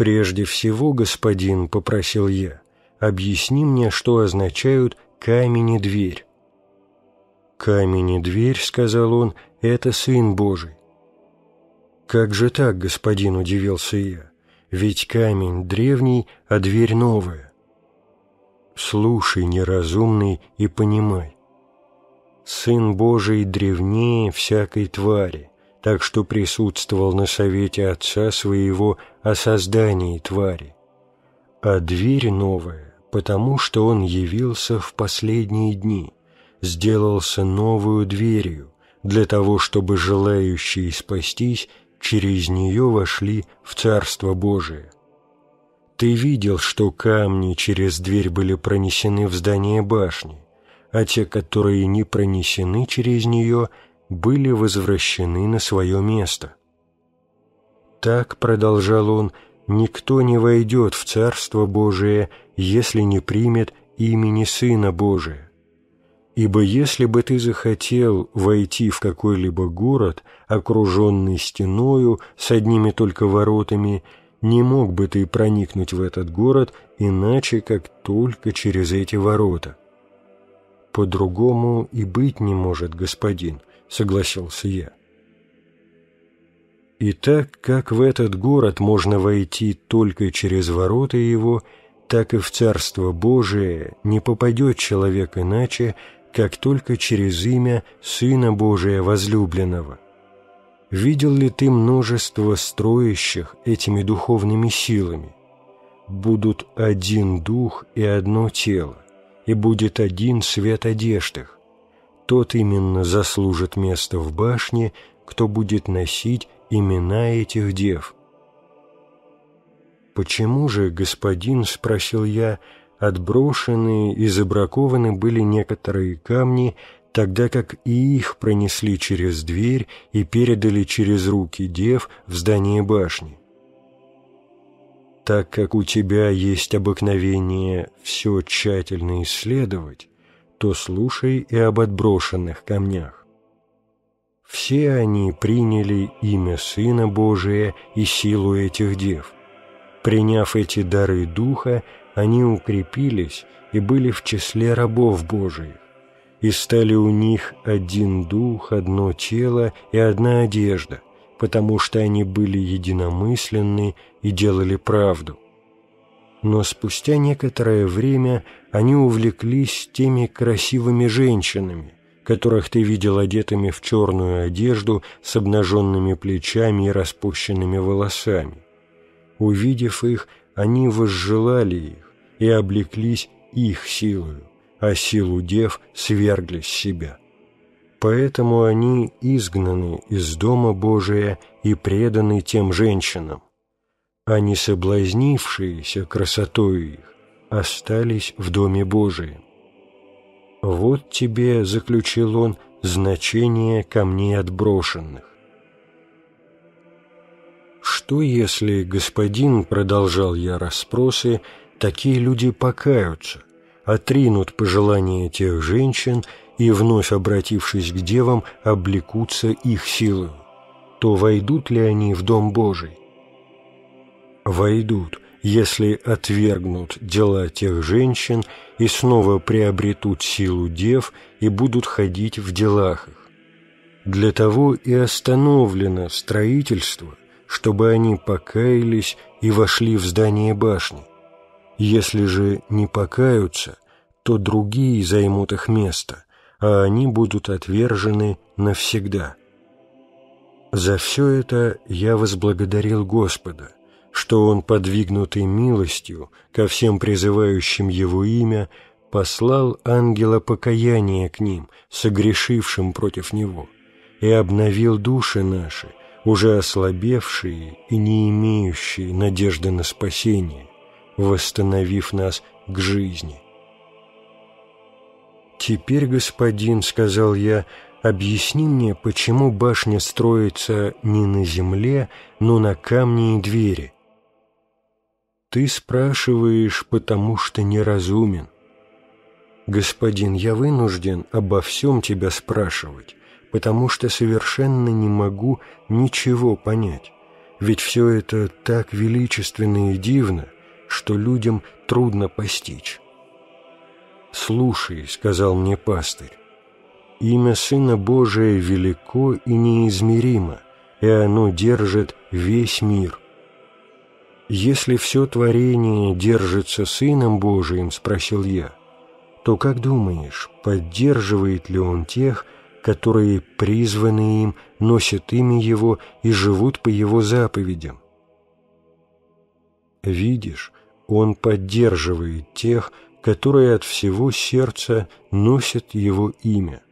«Прежде всего, господин, — попросил я, — объясни мне, что означают «камень и дверь». «Камень и дверь, — сказал он, — это Сын Божий». «Как же так, господин, — удивился я, — ведь камень древний, а дверь новая». «Слушай, неразумный, и понимай. Сын Божий древнее всякой твари, так что присутствовал на совете отца своего о создании твари, а дверь новая, потому что он явился в последние дни, сделался новую дверью, для того, чтобы желающие спастись через нее вошли в Царство Божие. Ты видел, что камни через дверь были пронесены в здание башни, а те, которые не пронесены через нее – были возвращены на свое место. Так, продолжал он, никто не войдет в Царство Божие, если не примет имени Сына Божия. Ибо если бы ты захотел войти в какой-либо город, окруженный стеною с одними только воротами, не мог бы ты проникнуть в этот город иначе, как только через эти ворота. По-другому и быть не может, господин, согласился я. И так как в этот город можно войти только через ворота его, так и в Царство Божие не попадет человек иначе, как только через имя Сына Божия возлюбленного. Видел ли ты множество строящих этими духовными силами? Будут один дух и одно тело, и будет один свет одежд их, тот именно заслужит место в башне, кто будет носить имена этих дев. «Почему же, господин, — спросил я, — отброшены и забракованы были некоторые камни, тогда как и их пронесли через дверь и передали через руки дев в здание башни?» «Так как у тебя есть обыкновение все тщательно исследовать, то слушай и об отброшенных камнях. Все они приняли имя Сына Божия и силу этих дев. Приняв эти дары Духа, они укрепились и были в числе рабов Божиих, и стали у них один дух, одно тело и одна одежда, потому что они были единомысленны и делали правду но спустя некоторое время они увлеклись теми красивыми женщинами, которых ты видел одетыми в черную одежду с обнаженными плечами и распущенными волосами. Увидев их, они возжелали их и облеклись их силою, а силу дев свергли с себя. Поэтому они изгнаны из Дома Божия и преданы тем женщинам, а не соблазнившиеся красотой их остались в Доме Божием. «Вот тебе», — заключил он, — «значение камней отброшенных». «Что, если, господин, — продолжал я расспросы, — такие люди покаются, отринут пожелания тех женщин и, вновь обратившись к девам, облекутся их силою? То войдут ли они в Дом Божий?» войдут, если отвергнут дела тех женщин и снова приобретут силу дев и будут ходить в делах их. Для того и остановлено строительство, чтобы они покаялись и вошли в здание башни. Если же не покаются, то другие займут их место, а они будут отвержены навсегда. За все это я возблагодарил Господа – что он, подвигнутый милостью, ко всем призывающим его имя, послал ангела покаяния к ним, согрешившим против него, и обновил души наши, уже ослабевшие и не имеющие надежды на спасение, восстановив нас к жизни. «Теперь, господин, — сказал я, — объясни мне, почему башня строится не на земле, но на камне и двери, ты спрашиваешь, потому что неразумен. Господин, я вынужден обо всем тебя спрашивать, потому что совершенно не могу ничего понять. Ведь все это так величественно и дивно, что людям трудно постичь. «Слушай», — сказал мне пастырь, — «имя Сына Божия велико и неизмеримо, и оно держит весь мир. «Если все творение держится Сыном Божиим, — спросил я, — то как думаешь, поддерживает ли он тех, которые призваны им, носят имя его и живут по его заповедям?» «Видишь, он поддерживает тех, которые от всего сердца носят его имя.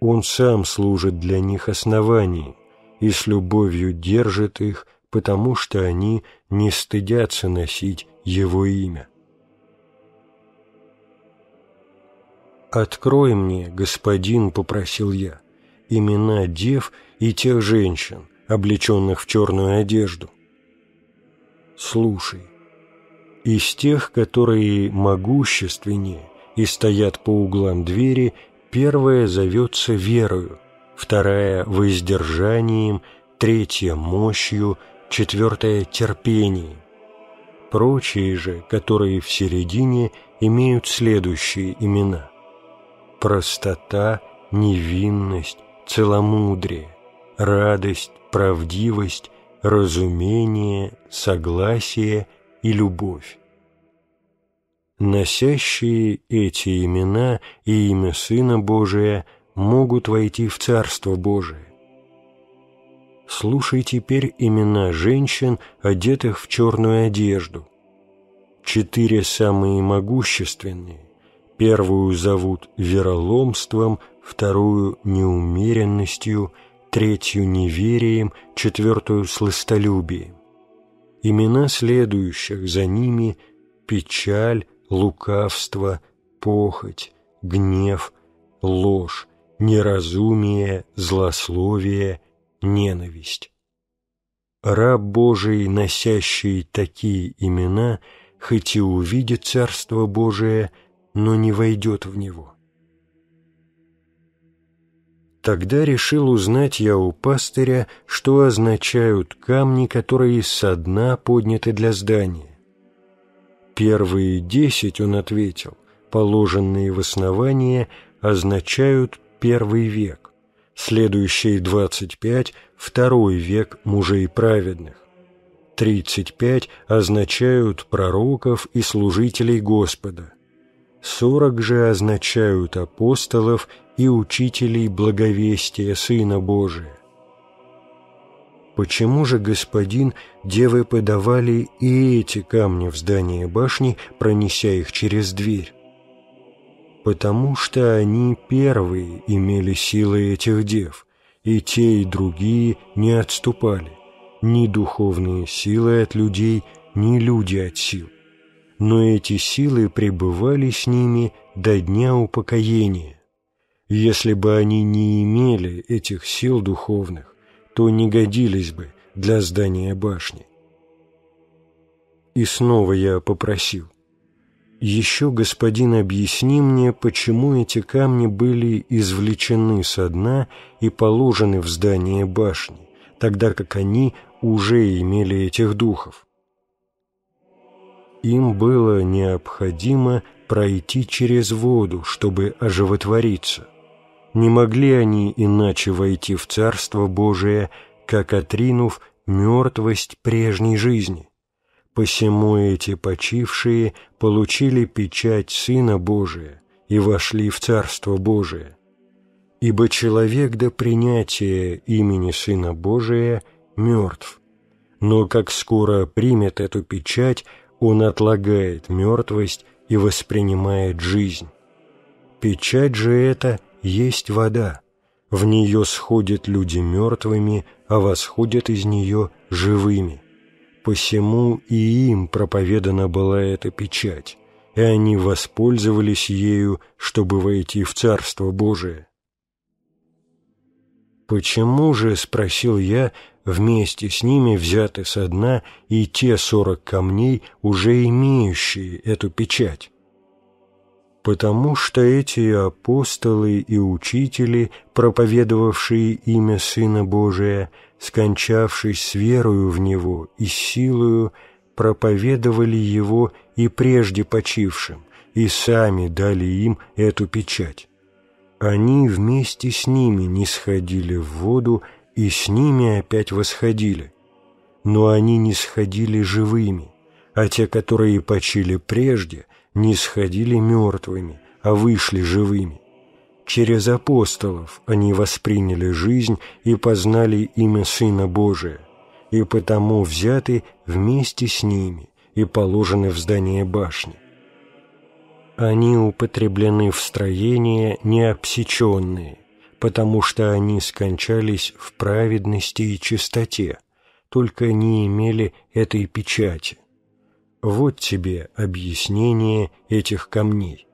Он сам служит для них основанием и с любовью держит их – потому что они не стыдятся носить его имя. «Открой мне, господин», — попросил я, — «имена дев и тех женщин, облеченных в черную одежду». «Слушай, из тех, которые могущественнее и стоят по углам двери, первая зовется верою, вторая — воздержанием, третья — мощью, четвертое – терпение. Прочие же, которые в середине, имеют следующие имена – простота, невинность, целомудрие, радость, правдивость, разумение, согласие и любовь. Носящие эти имена и имя Сына Божия могут войти в Царство Божие, слушай теперь имена женщин, одетых в черную одежду. Четыре самые могущественные. Первую зовут вероломством, вторую – неумеренностью, третью – неверием, четвертую – сластолюбием. Имена следующих за ними – печаль, лукавство, похоть, гнев, ложь, неразумие, злословие – ненависть. Раб Божий, носящий такие имена, хоть и увидит Царство Божие, но не войдет в него. Тогда решил узнать я у пастыря, что означают камни, которые со дна подняты для здания. Первые десять, он ответил, положенные в основание, означают первый век следующие 25 – второй век мужей праведных. 35 означают пророков и служителей Господа. 40 же означают апостолов и учителей благовестия Сына Божия. Почему же, господин, девы подавали и эти камни в здание башни, пронеся их через дверь? потому что они первые имели силы этих дев, и те и другие не отступали, ни духовные силы от людей, ни люди от сил. Но эти силы пребывали с ними до дня упокоения. Если бы они не имели этих сил духовных, то не годились бы для здания башни. И снова я попросил – еще, господин, объясни мне, почему эти камни были извлечены со дна и положены в здание башни, тогда как они уже имели этих духов. Им было необходимо пройти через воду, чтобы оживотвориться. Не могли они иначе войти в Царство Божие, как отринув мертвость прежней жизни. Посему эти почившие получили печать Сына Божия и вошли в Царство Божие. Ибо человек до принятия имени Сына Божия мертв, но как скоро примет эту печать, он отлагает мертвость и воспринимает жизнь. Печать же эта есть вода, в нее сходят люди мертвыми, а восходят из нее живыми – Посему и им проповедана была эта печать, и они воспользовались ею, чтобы войти в Царство Божие. «Почему же, — спросил я, — вместе с ними взяты со дна и те сорок камней, уже имеющие эту печать?» потому что эти апостолы и учители, проповедовавшие имя Сына Божия, скончавшись с верою в Него и силою, проповедовали Его и прежде почившим, и сами дали им эту печать. Они вместе с ними не сходили в воду и с ними опять восходили. Но они не сходили живыми, а те, которые почили прежде – не сходили мертвыми, а вышли живыми. Через апостолов они восприняли жизнь и познали имя Сына Божия, и потому взяты вместе с ними и положены в здание башни. Они употреблены в строения необсеченные, потому что они скончались в праведности и чистоте, только не имели этой печати – вот тебе объяснение этих камней.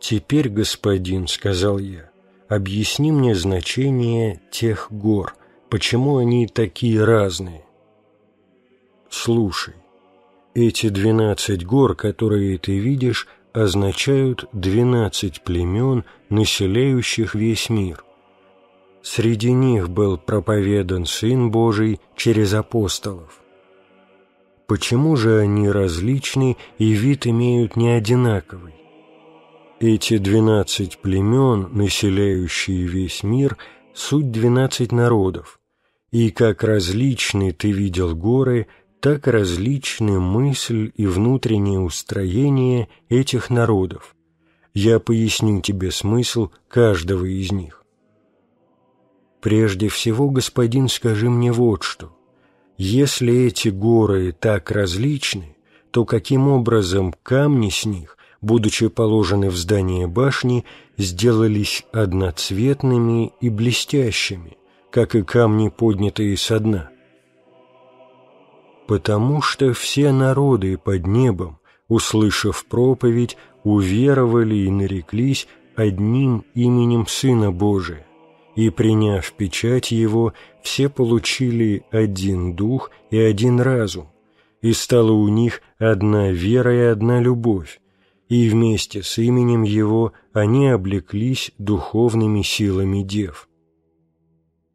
«Теперь, господин, — сказал я, — объясни мне значение тех гор, почему они такие разные. Слушай, эти двенадцать гор, которые ты видишь, означают двенадцать племен, населяющих весь мир. Среди них был проповедан Сын Божий через апостолов почему же они различны и вид имеют не одинаковый? Эти двенадцать племен, населяющие весь мир, суть двенадцать народов, и как различны ты видел горы, так различны мысль и внутреннее устроение этих народов. Я поясню тебе смысл каждого из них. Прежде всего, господин, скажи мне вот что. Если эти горы так различны, то каким образом камни с них, будучи положены в здание башни, сделались одноцветными и блестящими, как и камни, поднятые со дна? Потому что все народы под небом, услышав проповедь, уверовали и нареклись одним именем Сына Божия, и, приняв печать его, все получили один дух и один разум, и стала у них одна вера и одна любовь, и вместе с именем его они облеклись духовными силами дев.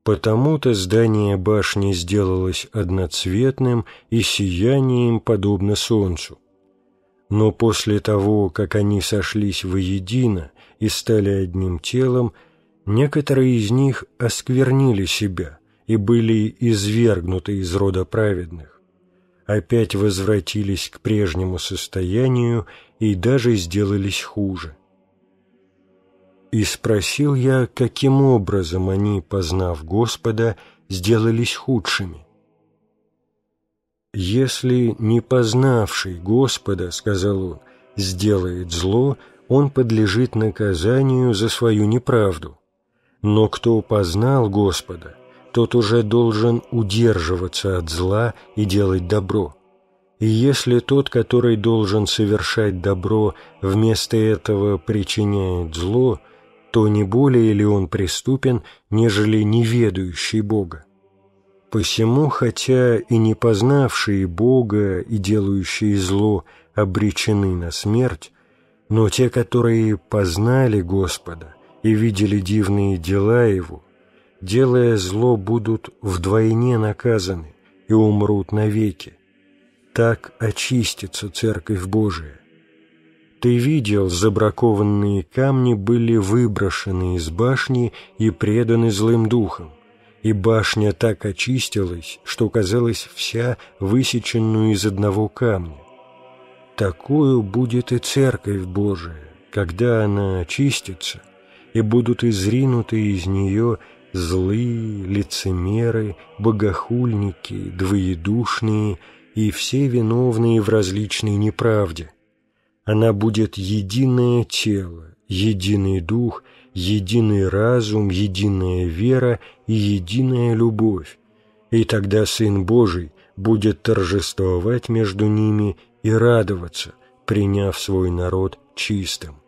Потому-то здание башни сделалось одноцветным и сиянием, подобно солнцу. Но после того, как они сошлись воедино и стали одним телом, Некоторые из них осквернили себя и были извергнуты из рода праведных, опять возвратились к прежнему состоянию и даже сделались хуже. И спросил я, каким образом они, познав Господа, сделались худшими. «Если не познавший Господа, — сказал он, — сделает зло, он подлежит наказанию за свою неправду, но кто познал Господа, тот уже должен удерживаться от зла и делать добро. И если тот, который должен совершать добро, вместо этого причиняет зло, то не более ли он преступен, нежели неведающий Бога? Посему, хотя и не познавшие Бога и делающие зло обречены на смерть, но те, которые познали Господа – и видели дивные дела его, делая зло, будут вдвойне наказаны и умрут навеки. Так очистится Церковь Божия. Ты видел, забракованные камни были выброшены из башни и преданы злым духам, и башня так очистилась, что казалась вся высеченную из одного камня. Такую будет и Церковь Божия, когда она очистится – и будут изринуты из нее злые, лицемеры, богохульники, двоедушные и все виновные в различной неправде. Она будет единое тело, единый дух, единый разум, единая вера и единая любовь, и тогда Сын Божий будет торжествовать между ними и радоваться, приняв свой народ чистым.